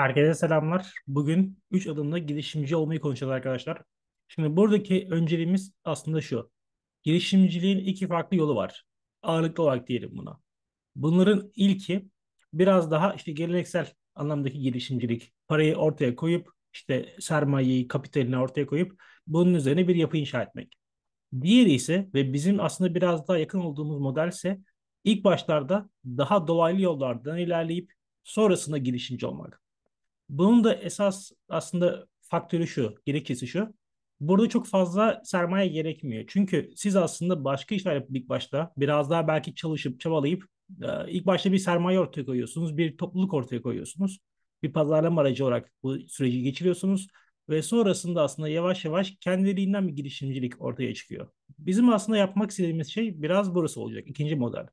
Herkese selamlar. Bugün 3 adımda girişimci olmayı konuşacağız arkadaşlar. Şimdi buradaki önceliğimiz aslında şu. Girişimciliğin iki farklı yolu var. Ağırlıklı olarak diyelim buna. Bunların ilki biraz daha işte geleneksel anlamdaki girişimcilik. Parayı ortaya koyup işte sermayeyi, kapitalini ortaya koyup bunun üzerine bir yapı inşa etmek. Diğeri ise ve bizim aslında biraz daha yakın olduğumuz model ise ilk başlarda daha dolaylı yollardan ilerleyip sonrasında girişimci olmak. Bunun da esas aslında faktörü şu, gerekçesi şu. Burada çok fazla sermaye gerekmiyor. Çünkü siz aslında başka işler yapıp ilk başta biraz daha belki çalışıp çabalayıp e, ilk başta bir sermaye ortaya koyuyorsunuz, bir topluluk ortaya koyuyorsunuz. Bir pazarlama aracı olarak bu süreci geçiriyorsunuz ve sonrasında aslında yavaş yavaş kendiliğinden bir girişimcilik ortaya çıkıyor. Bizim aslında yapmak istediğimiz şey biraz burası olacak, ikinci model.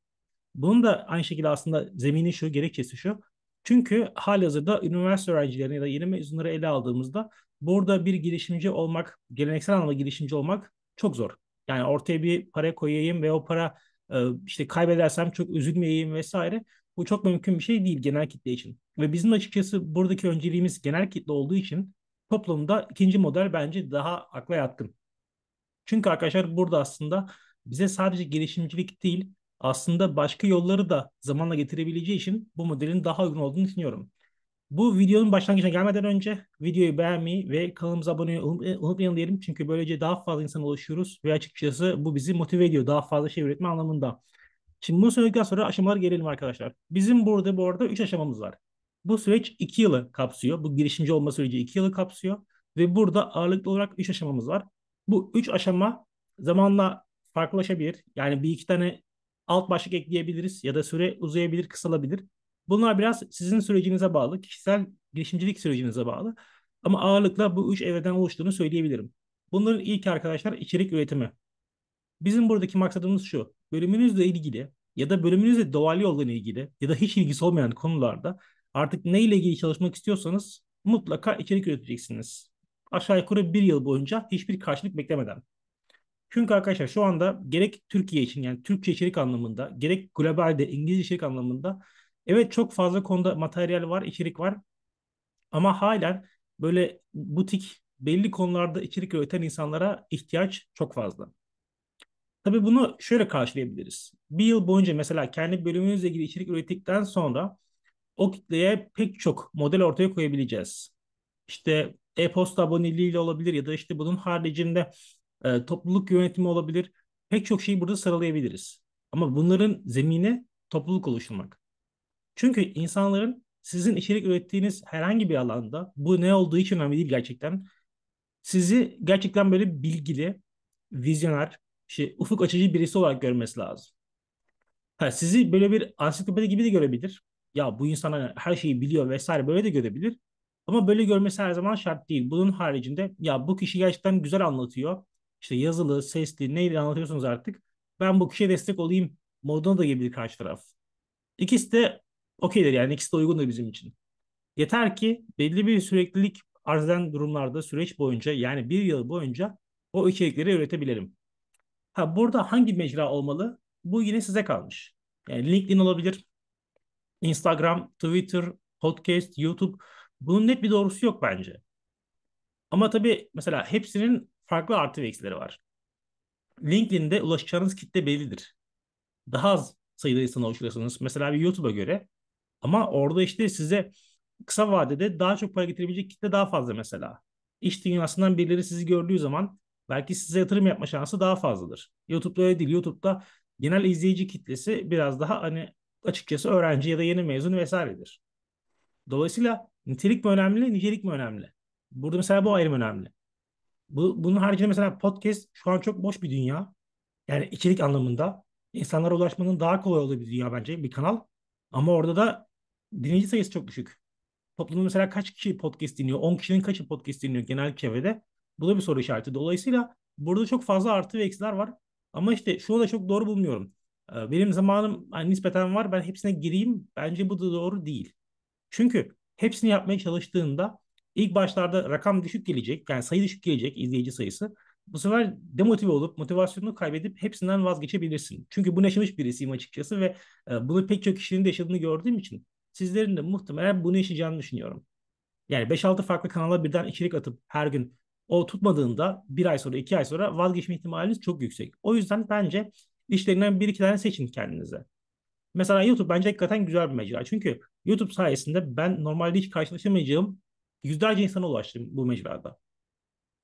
Bunun da aynı şekilde aslında zemini şu, gerekçesi şu. Çünkü halihazırda üniversite öğrencilerini ya da yeni mezunları ele aldığımızda burada bir girişimci olmak, geleneksel anlamda girişimci olmak çok zor. Yani ortaya bir para koyayım ve o para e, işte kaybedersem çok üzülmeyeyim vesaire. Bu çok mümkün bir şey değil genel kitle için. Ve bizim açıkçası buradaki önceliğimiz genel kitle olduğu için toplumda ikinci model bence daha akla yatkın. Çünkü arkadaşlar burada aslında bize sadece girişimcilik değil, aslında başka yolları da zamanla getirebileceği için bu modelin daha uygun olduğunu düşünüyorum. Bu videonun başlangıcına gelmeden önce videoyu beğenmeyi ve kanalımıza abone olmayı e, unutmayalım diyelim. Çünkü böylece daha fazla insan ulaşıyoruz ve açıkçası bu bizi motive ediyor daha fazla şey üretme anlamında. Şimdi bunu söyledikten sonra aşamalara gelelim arkadaşlar. Bizim burada bu arada 3 aşamamız var. Bu süreç 2 yılı kapsıyor. Bu girişimci olma süreci 2 yılı kapsıyor. Ve burada ağırlıklı olarak 3 aşamamız var. Bu 3 aşama zamanla farklılaşabilir. Yani bir iki tane alt başlık ekleyebiliriz ya da süre uzayabilir, kısalabilir. Bunlar biraz sizin sürecinize bağlı, kişisel girişimcilik sürecinize bağlı. Ama ağırlıkla bu üç evreden oluştuğunu söyleyebilirim. Bunların ilk arkadaşlar içerik üretimi. Bizim buradaki maksadımız şu. Bölümünüzle ilgili ya da bölümünüzle doğal yoldan ilgili ya da hiç ilgisi olmayan konularda artık ne ile ilgili çalışmak istiyorsanız mutlaka içerik üreteceksiniz. Aşağı yukarı bir yıl boyunca hiçbir karşılık beklemeden. Çünkü arkadaşlar şu anda gerek Türkiye için yani Türkçe içerik anlamında gerek globalde İngilizce içerik anlamında evet çok fazla konuda materyal var, içerik var. Ama hala böyle butik belli konularda içerik üreten insanlara ihtiyaç çok fazla. Tabii bunu şöyle karşılayabiliriz. Bir yıl boyunca mesela kendi bölümünüzle ilgili içerik ürettikten sonra o kitleye pek çok model ortaya koyabileceğiz. İşte e-posta aboneliğiyle olabilir ya da işte bunun haricinde e, topluluk yönetimi olabilir. Pek çok şeyi burada sıralayabiliriz. Ama bunların zemine topluluk oluşturmak. Çünkü insanların sizin içerik ürettiğiniz herhangi bir alanda bu ne olduğu hiç önemli değil gerçekten. Sizi gerçekten böyle bilgili, vizyoner, şey, ufuk açıcı birisi olarak görmesi lazım. Ha, sizi böyle bir ansiklopedi gibi de görebilir. Ya bu insana her şeyi biliyor vesaire böyle de görebilir. Ama böyle görmesi her zaman şart değil. Bunun haricinde ya bu kişi gerçekten güzel anlatıyor işte yazılı, sesli neyle anlatıyorsunuz artık ben bu kişiye destek olayım moduna da gelebilir karşı taraf. İkisi de okeydir yani ikisi de uygundur bizim için. Yeter ki belli bir süreklilik arz eden durumlarda süreç boyunca yani bir yıl boyunca o içerikleri üretebilirim. Ha burada hangi mecra olmalı? Bu yine size kalmış. Yani LinkedIn olabilir, Instagram, Twitter, podcast, YouTube. Bunun net bir doğrusu yok bence. Ama tabii mesela hepsinin farklı artı ve eksileri var. LinkedIn'de ulaşacağınız kitle bellidir. Daha az sayıda insana ulaşıyorsunuz. Mesela bir YouTube'a göre. Ama orada işte size kısa vadede daha çok para getirebilecek kitle daha fazla mesela. İş dünyasından birileri sizi gördüğü zaman belki size yatırım yapma şansı daha fazladır. YouTube'da öyle değil. YouTube'da genel izleyici kitlesi biraz daha hani açıkçası öğrenci ya da yeni mezun vesairedir. Dolayısıyla nitelik mi önemli, nicelik mi önemli? Burada mesela bu ayrım önemli. Bu, bunun haricinde mesela podcast şu an çok boş bir dünya. Yani içerik anlamında. insanlara ulaşmanın daha kolay olduğu bir dünya bence bir kanal. Ama orada da dinleyici sayısı çok düşük. Toplumda mesela kaç kişi podcast dinliyor? 10 kişinin kaçı podcast dinliyor genel çevrede? Bu da bir soru işareti. Dolayısıyla burada çok fazla artı ve eksiler var. Ama işte şunu da çok doğru bulmuyorum. Ee, benim zamanım hani nispeten var. Ben hepsine gireyim. Bence bu da doğru değil. Çünkü hepsini yapmaya çalıştığında İlk başlarda rakam düşük gelecek. Yani sayı düşük gelecek izleyici sayısı. Bu sefer demotive olup motivasyonunu kaybedip hepsinden vazgeçebilirsin. Çünkü bunu yaşamış birisiyim açıkçası ve e, bunu pek çok kişinin de yaşadığını gördüğüm için sizlerin de muhtemelen bunu yaşayacağını düşünüyorum. Yani 5-6 farklı kanala birden içerik atıp her gün o tutmadığında bir ay sonra iki ay sonra vazgeçme ihtimaliniz çok yüksek. O yüzden bence işlerinden bir iki tane seçin kendinize. Mesela YouTube bence hakikaten güzel bir mecra. Çünkü YouTube sayesinde ben normalde hiç karşılaşamayacağım yüzlerce insana ulaştım bu mecrada.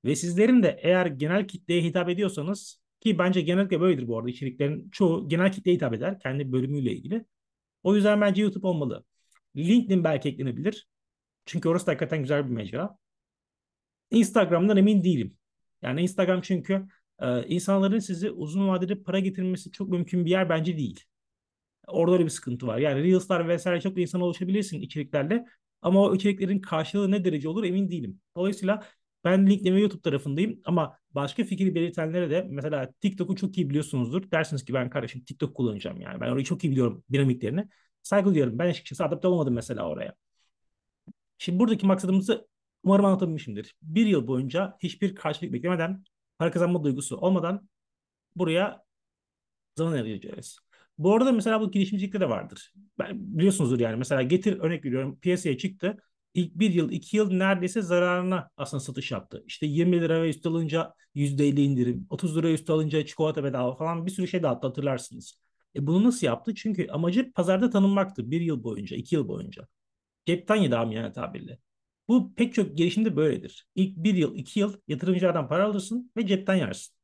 Ve sizlerin de eğer genel kitleye hitap ediyorsanız ki bence genellikle böyledir bu arada içeriklerin çoğu genel kitleye hitap eder kendi bölümüyle ilgili. O yüzden bence YouTube olmalı. LinkedIn belki eklenebilir. Çünkü orası da hakikaten güzel bir mecra. Instagram'dan emin değilim. Yani Instagram çünkü e, insanların sizi uzun vadede para getirmesi çok mümkün bir yer bence değil. Orada öyle bir sıkıntı var. Yani Reels'lar vesaire çok da insana ulaşabilirsin içeriklerle. Ama o içeriklerin karşılığı ne derece olur emin değilim. Dolayısıyla ben LinkedIn ve YouTube tarafındayım ama başka fikri belirtenlere de mesela TikTok'u çok iyi biliyorsunuzdur. Dersiniz ki ben kardeşim TikTok kullanacağım yani. Ben orayı çok iyi biliyorum dinamiklerini. Saygı duyuyorum. Ben açıkçası adapte olmadım mesela oraya. Şimdi buradaki maksadımızı umarım anlatabilmişimdir. Bir yıl boyunca hiçbir karşılık beklemeden, para kazanma duygusu olmadan buraya zaman ayıracağız. Bu arada mesela bu girişimcilikte de vardır. Ben, biliyorsunuzdur yani mesela getir örnek veriyorum piyasaya çıktı. İlk bir yıl, iki yıl neredeyse zararına aslında satış yaptı. İşte 20 lira ve üstü alınca %50 indirim, 30 lira üstü alınca çikolata bedava falan bir sürü şey de hatırlarsınız. E bunu nasıl yaptı? Çünkü amacı pazarda tanınmaktı bir yıl boyunca, iki yıl boyunca. Cepten yedi amiyane tabirle. Bu pek çok girişimde böyledir. İlk bir yıl, iki yıl yatırımcılardan para alırsın ve cepten yersin.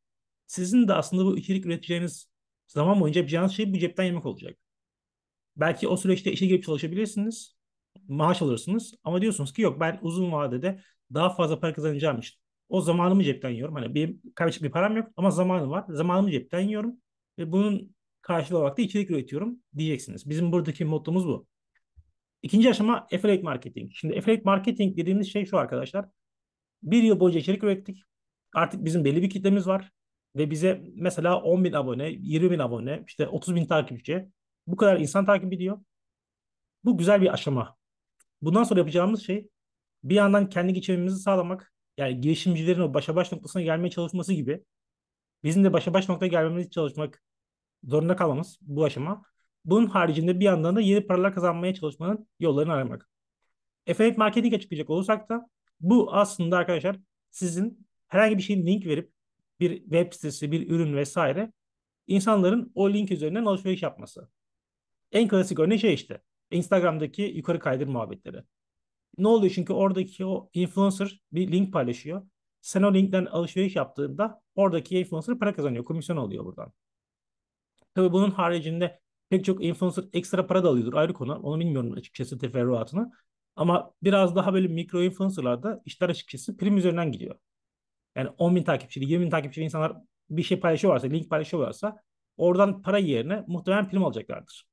Sizin de aslında bu içerik üreteceğiniz Zaman boyunca yapacağınız şey bu cepten yemek olacak. Belki o süreçte işe girip çalışabilirsiniz. Maaş alırsınız. Ama diyorsunuz ki yok ben uzun vadede daha fazla para kazanacağım için. O zamanımı cepten yiyorum. Hani bir kaybedecek bir param yok ama zamanım var. Zamanımı cepten yiyorum. Ve bunun karşılığı olarak da içerik üretiyorum diyeceksiniz. Bizim buradaki mottomuz bu. İkinci aşama affiliate marketing. Şimdi affiliate marketing dediğimiz şey şu arkadaşlar. Bir yıl boyunca içerik ürettik. Artık bizim belli bir kitlemiz var ve bize mesela 10 bin abone, 20 bin abone, işte 30 bin takipçi bu kadar insan takip ediyor. Bu güzel bir aşama. Bundan sonra yapacağımız şey bir yandan kendi geçimimizi sağlamak, yani girişimcilerin o başa baş noktasına gelmeye çalışması gibi bizim de başa baş noktaya gelmemiz çalışmak zorunda kalmamız bu aşama. Bunun haricinde bir yandan da yeni paralar kazanmaya çalışmanın yollarını aramak. Affiliate marketing açıklayacak olursak da bu aslında arkadaşlar sizin herhangi bir şeyin link verip bir web sitesi, bir ürün vesaire insanların o link üzerinden alışveriş yapması. En klasik örneği şey işte. Instagram'daki yukarı kaydır muhabbetleri. Ne oluyor? Çünkü oradaki o influencer bir link paylaşıyor. Sen o linkten alışveriş yaptığında oradaki influencer para kazanıyor. Komisyon alıyor buradan. Tabii bunun haricinde pek çok influencer ekstra para da alıyordur. Ayrı konu. Onu bilmiyorum açıkçası teferruatını. Ama biraz daha böyle mikro influencerlarda işler açıkçası prim üzerinden gidiyor. Yani 10 bin takipçili, 20 bin takipçili insanlar bir şey paylaşıyorlarsa, link paylaşıyorlarsa oradan para yerine muhtemelen prim alacaklardır.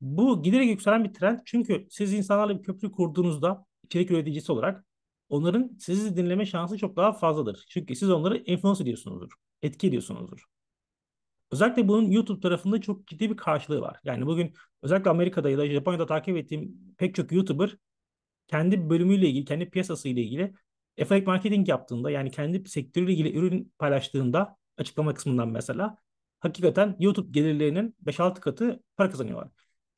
Bu giderek yükselen bir trend çünkü siz insanlarla bir köprü kurduğunuzda içerik üreticisi olarak onların sizi dinleme şansı çok daha fazladır. Çünkü siz onları influence ediyorsunuzdur, etki ediyorsunuzdur. Özellikle bunun YouTube tarafında çok ciddi bir karşılığı var. Yani bugün özellikle Amerika'da ya da Japonya'da takip ettiğim pek çok YouTuber kendi bölümüyle ilgili, kendi piyasasıyla ilgili Affiliate marketing yaptığında yani kendi sektörüyle ilgili ürün paylaştığında açıklama kısmından mesela hakikaten YouTube gelirlerinin 5-6 katı para kazanıyorlar.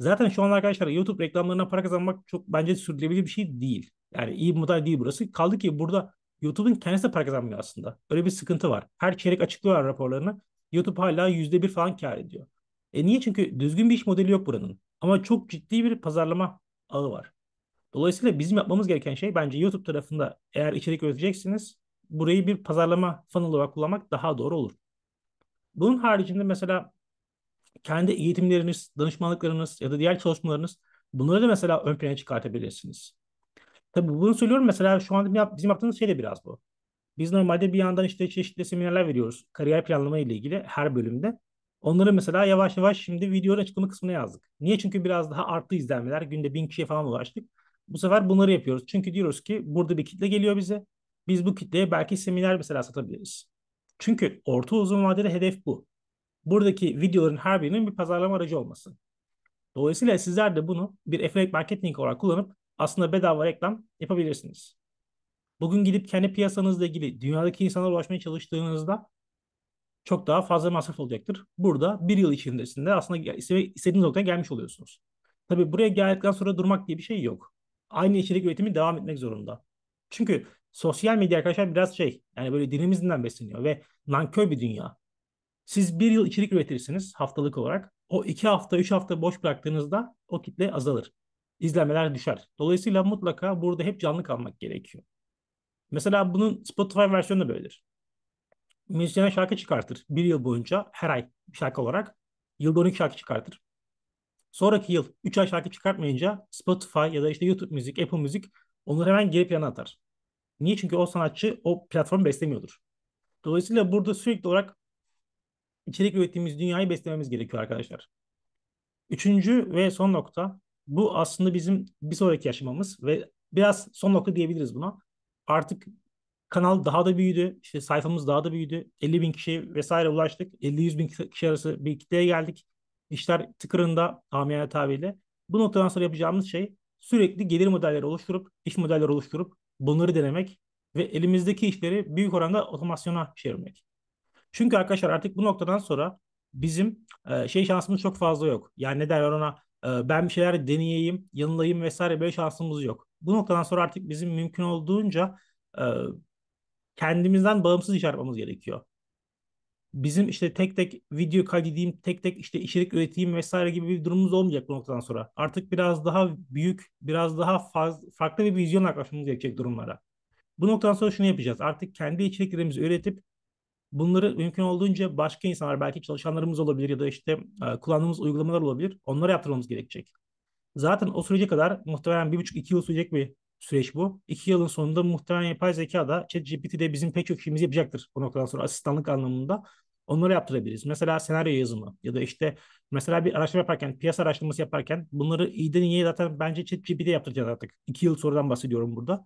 Zaten şu an arkadaşlar YouTube reklamlarına para kazanmak çok bence sürdürülebilir bir şey değil. Yani iyi bir model değil burası. Kaldı ki burada YouTube'un kendisi de para kazanmıyor aslında. Öyle bir sıkıntı var. Her çeyrek açıklıyorlar raporlarını. YouTube hala %1 falan kar ediyor. E niye? Çünkü düzgün bir iş modeli yok buranın. Ama çok ciddi bir pazarlama ağı var. Dolayısıyla bizim yapmamız gereken şey bence YouTube tarafında eğer içerik üreteceksiniz burayı bir pazarlama funnel olarak kullanmak daha doğru olur. Bunun haricinde mesela kendi eğitimleriniz, danışmanlıklarınız ya da diğer çalışmalarınız bunları da mesela ön plana çıkartabilirsiniz. Tabii bunu söylüyorum mesela şu anda bizim yaptığımız şey de biraz bu. Biz normalde bir yandan işte çeşitli seminerler veriyoruz. Kariyer planlama ile ilgili her bölümde. Onları mesela yavaş yavaş şimdi videonun açıklama kısmına yazdık. Niye? Çünkü biraz daha arttı izlenmeler. Günde bin kişiye falan ulaştık. Bu sefer bunları yapıyoruz. Çünkü diyoruz ki burada bir kitle geliyor bize. Biz bu kitleye belki seminer mesela satabiliriz. Çünkü orta uzun vadede hedef bu. Buradaki videoların her birinin bir pazarlama aracı olması. Dolayısıyla sizler de bunu bir affiliate marketing olarak kullanıp aslında bedava reklam yapabilirsiniz. Bugün gidip kendi piyasanızla ilgili dünyadaki insanlara ulaşmaya çalıştığınızda çok daha fazla masraf olacaktır. Burada bir yıl içerisinde aslında istediğiniz noktaya gelmiş oluyorsunuz. Tabii buraya geldikten sonra durmak diye bir şey yok aynı içerik üretimi devam etmek zorunda. Çünkü sosyal medya arkadaşlar biraz şey yani böyle dinimizden besleniyor ve nankör bir dünya. Siz bir yıl içerik üretirsiniz haftalık olarak. O iki hafta, üç hafta boş bıraktığınızda o kitle azalır. İzlemeler düşer. Dolayısıyla mutlaka burada hep canlı kalmak gerekiyor. Mesela bunun Spotify versiyonu da böyledir. Müzisyenler şarkı çıkartır bir yıl boyunca her ay şarkı olarak. Yılda 12 şarkı çıkartır. Sonraki yıl 3 ay şarkı çıkartmayınca Spotify ya da işte YouTube Müzik, Apple Müzik onları hemen geri plana atar. Niye? Çünkü o sanatçı o platformu beslemiyordur. Dolayısıyla burada sürekli olarak içerik ürettiğimiz dünyayı beslememiz gerekiyor arkadaşlar. Üçüncü ve son nokta bu aslında bizim bir sonraki yaşamamız ve biraz son nokta diyebiliriz buna. Artık kanal daha da büyüdü. İşte sayfamız daha da büyüdü. 50 bin kişi vesaire ulaştık. 50-100 bin kişi arası bir kitleye geldik işler tıkırında amiyane tabiriyle. Bu noktadan sonra yapacağımız şey sürekli gelir modelleri oluşturup, iş modelleri oluşturup bunları denemek ve elimizdeki işleri büyük oranda otomasyona çevirmek. Çünkü arkadaşlar artık bu noktadan sonra bizim e, şey şansımız çok fazla yok. Yani ne derler ona e, ben bir şeyler deneyeyim, yanılayım vesaire böyle şansımız yok. Bu noktadan sonra artık bizim mümkün olduğunca e, kendimizden bağımsız iş yapmamız gerekiyor bizim işte tek tek video kaydedeyim, tek tek işte içerik üreteyim vesaire gibi bir durumumuz olmayacak bu noktadan sonra. Artık biraz daha büyük, biraz daha faz, farklı bir vizyon yaklaşmamız gerekecek durumlara. Bu noktadan sonra şunu yapacağız. Artık kendi içeriklerimizi üretip bunları mümkün olduğunca başka insanlar, belki çalışanlarımız olabilir ya da işte e, kullandığımız uygulamalar olabilir. Onlara yaptırmamız gerekecek. Zaten o sürece kadar muhtemelen bir buçuk iki yıl sürecek bir süreç bu. İki yılın sonunda muhtemelen yapay zeka da ChatGPT de bizim pek çok işimizi yapacaktır bu noktadan sonra asistanlık anlamında. Onları yaptırabiliriz. Mesela senaryo yazımı ya da işte mesela bir araştırma yaparken, piyasa araştırması yaparken bunları iyiden iyiye zaten bence ChatGPT yaptıracağız artık. İki yıl sonradan bahsediyorum burada.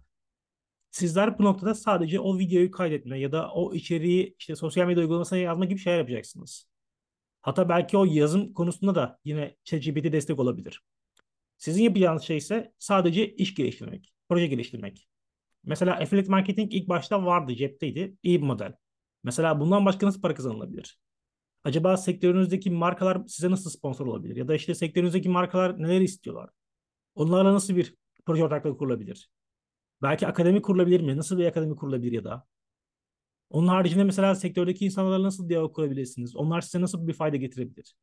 Sizler bu noktada sadece o videoyu kaydetme ya da o içeriği işte sosyal medya uygulamasına yazma gibi şeyler yapacaksınız. Hatta belki o yazım konusunda da yine ChatGPT destek olabilir. Sizin yapacağınız şey ise sadece iş geliştirmek proje geliştirmek. Mesela affiliate marketing ilk başta vardı, cepteydi. İyi bir model. Mesela bundan başka nasıl para kazanılabilir? Acaba sektörünüzdeki markalar size nasıl sponsor olabilir? Ya da işte sektörünüzdeki markalar neler istiyorlar? Onlarla nasıl bir proje ortaklığı kurulabilir? Belki akademi kurulabilir mi? Nasıl bir akademi kurulabilir ya da? Onun haricinde mesela sektördeki insanlarla nasıl diyalog kurabilirsiniz? Onlar size nasıl bir fayda getirebilir?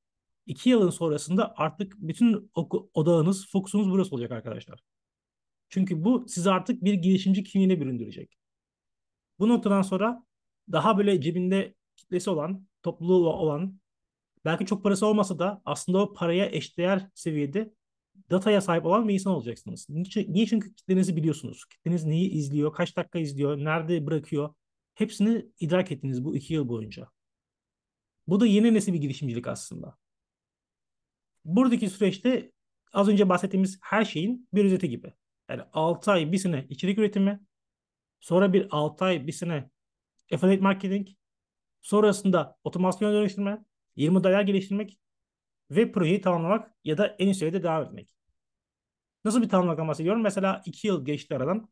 İki yılın sonrasında artık bütün odağınız, fokusunuz burası olacak arkadaşlar. Çünkü bu sizi artık bir girişimci kimliğine büründürecek. Bu noktadan sonra daha böyle cebinde kitlesi olan, topluluğu olan, belki çok parası olmasa da aslında o paraya eşdeğer seviyede dataya sahip olan bir insan olacaksınız. Niye? Çünkü kitlenizi biliyorsunuz. Kitleniz neyi izliyor, kaç dakika izliyor, nerede bırakıyor. Hepsini idrak ettiniz bu iki yıl boyunca. Bu da yeni nesil bir girişimcilik aslında. Buradaki süreçte az önce bahsettiğimiz her şeyin bir özeti gibi. Yani 6 ay bir sene içerik üretimi. Sonra bir 6 ay bir sene affiliate marketing. Sonrasında otomasyona dönüştürme. 20 dayar geliştirmek. Ve projeyi tamamlamak ya da en üst seviyede devam etmek. Nasıl bir tamamlamaktan bahsediyorum? Mesela 2 yıl geçti aradan.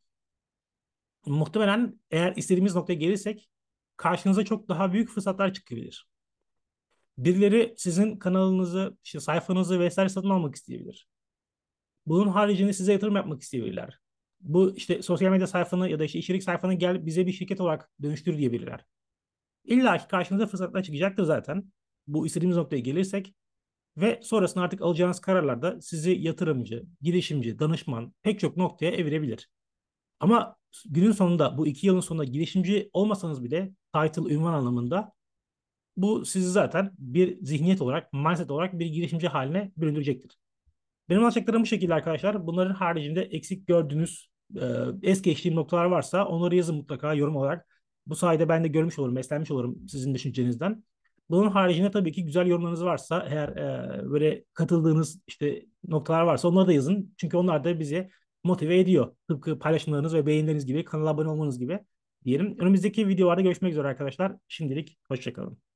Muhtemelen eğer istediğimiz noktaya gelirsek karşınıza çok daha büyük fırsatlar çıkabilir. Birileri sizin kanalınızı, işte sayfanızı vesaire satın almak isteyebilir. Bunun haricinde size yatırım yapmak isteyebilirler. Bu işte sosyal medya sayfanı ya da işte içerik sayfanı gel bize bir şirket olarak dönüştür diyebilirler. İlla ki karşınıza fırsatlar çıkacaktır zaten. Bu istediğimiz noktaya gelirsek ve sonrasında artık alacağınız kararlarda sizi yatırımcı, girişimci, danışman pek çok noktaya evirebilir. Ama günün sonunda bu iki yılın sonunda girişimci olmasanız bile title, ünvan anlamında bu sizi zaten bir zihniyet olarak, mindset olarak bir girişimci haline büründürecektir. Benim anlatacaklarım bu şekilde arkadaşlar. Bunların haricinde eksik gördüğünüz e, es geçtiğim noktalar varsa onları yazın mutlaka yorum olarak. Bu sayede ben de görmüş olurum, beslenmiş olurum sizin düşüncenizden. Bunun haricinde tabii ki güzel yorumlarınız varsa eğer e, böyle katıldığınız işte noktalar varsa onları da yazın. Çünkü onlar da bizi motive ediyor. Tıpkı paylaşımlarınız ve beğenileriniz gibi, kanala abone olmanız gibi diyelim. Önümüzdeki videolarda görüşmek üzere arkadaşlar. Şimdilik hoşçakalın.